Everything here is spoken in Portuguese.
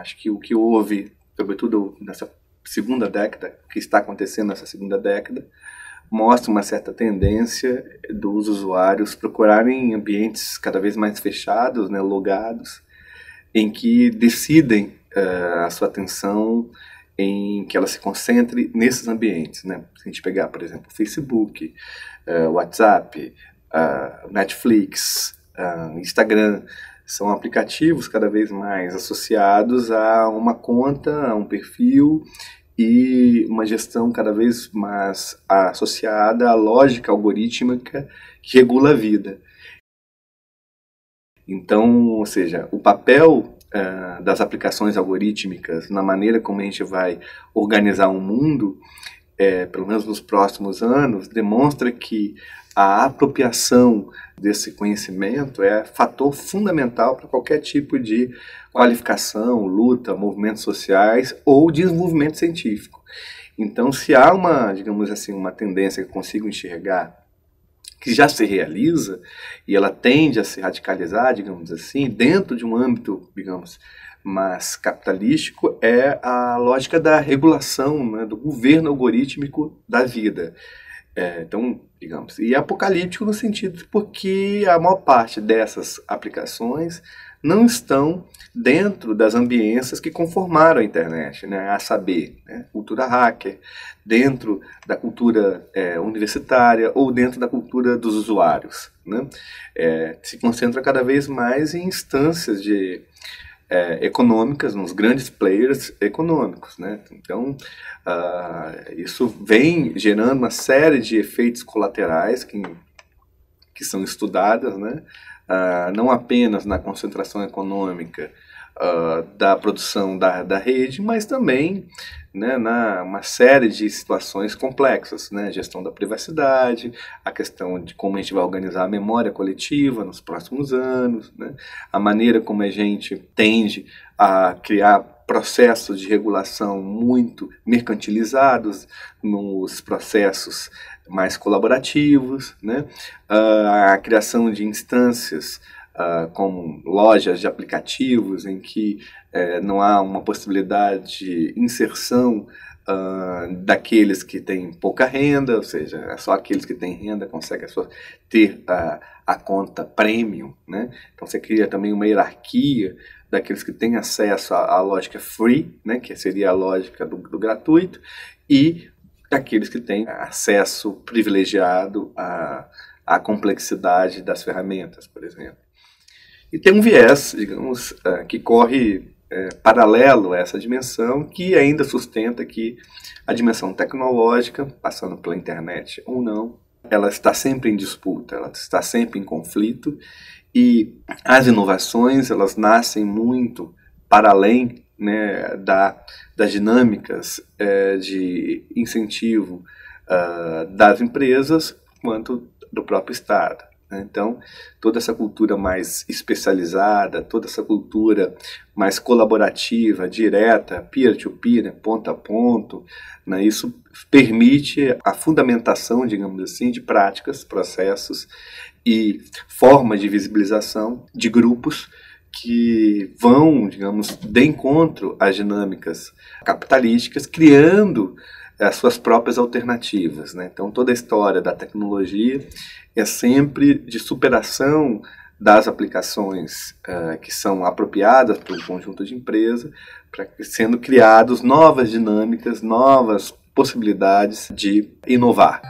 Acho que o que houve, sobretudo nessa segunda década, que está acontecendo nessa segunda década, mostra uma certa tendência dos usuários procurarem ambientes cada vez mais fechados, né, logados, em que decidem uh, a sua atenção em que ela se concentre nesses ambientes, né? Se a gente pegar, por exemplo, Facebook, uh, WhatsApp, uh, Netflix, ah, Instagram, são aplicativos cada vez mais associados a uma conta, a um perfil e uma gestão cada vez mais associada à lógica algorítmica que regula a vida. Então, ou seja, o papel uh, das aplicações algorítmicas na maneira como a gente vai organizar o um mundo é, pelo menos nos próximos anos, demonstra que a apropriação desse conhecimento é fator fundamental para qualquer tipo de qualificação, luta, movimentos sociais ou desenvolvimento científico. Então, se há uma, digamos assim, uma tendência que consigo enxergar que já se realiza e ela tende a se radicalizar, digamos assim, dentro de um âmbito, digamos, mais capitalístico é a lógica da regulação, né, do governo algorítmico da vida. É, então, digamos, e é apocalíptico no sentido porque a maior parte dessas aplicações não estão dentro das ambiências que conformaram a internet, né? a saber, né? cultura hacker, dentro da cultura é, universitária ou dentro da cultura dos usuários. Né? É, se concentra cada vez mais em instâncias de é, econômicas, nos grandes players econômicos. Né? Então, uh, isso vem gerando uma série de efeitos colaterais que que são estudadas, né? Ah, não apenas na concentração econômica ah, da produção da, da rede, mas também né, na uma série de situações complexas, né, gestão da privacidade, a questão de como a gente vai organizar a memória coletiva nos próximos anos, né, a maneira como a gente tende a criar processos de regulação muito mercantilizados, nos processos mais colaborativos, né? Ah, a criação de instâncias Uh, ah, como lojas de aplicativos em que uh, não há uma possibilidade de inserção uh, daqueles que têm pouca renda, ou seja, é só aqueles que têm renda conseguem ter a, a conta premium, né? Então você cria também uma hierarquia daqueles que têm acesso à, à lógica free, né, que seria a lógica do, do gratuito, e daqueles que têm acesso privilegiado à, à complexidade das ferramentas, por exemplo. E tem um viés, digamos, eh, que corre é, paralelo a essa dimensão, que ainda sustenta que a dimensão tecnológica, passando pela internet ou não, ela está sempre em disputa, ela está sempre em conflito e as inovações, elas nascem muito para além né, da, das dinâmicas é, de incentivo uh, das empresas quanto do próprio Estado. Né? Então, toda essa cultura mais especializada, toda essa cultura mais colaborativa, direta, peer-to-peer, -peer, né, ponto a ponto, né, isso permite a fundamentação, digamos assim, de práticas, processos e formas de visibilização de grupos que vão, digamos, de encontro às dinâmicas capitalísticas, criando é, as suas próprias alternativas. Né? Então, toda a história da tecnologia é sempre de superação das aplicações uh, que são apropriadas pelo conjunto de empresa, sendo criados novas dinâmicas, novas possibilidades de inovar.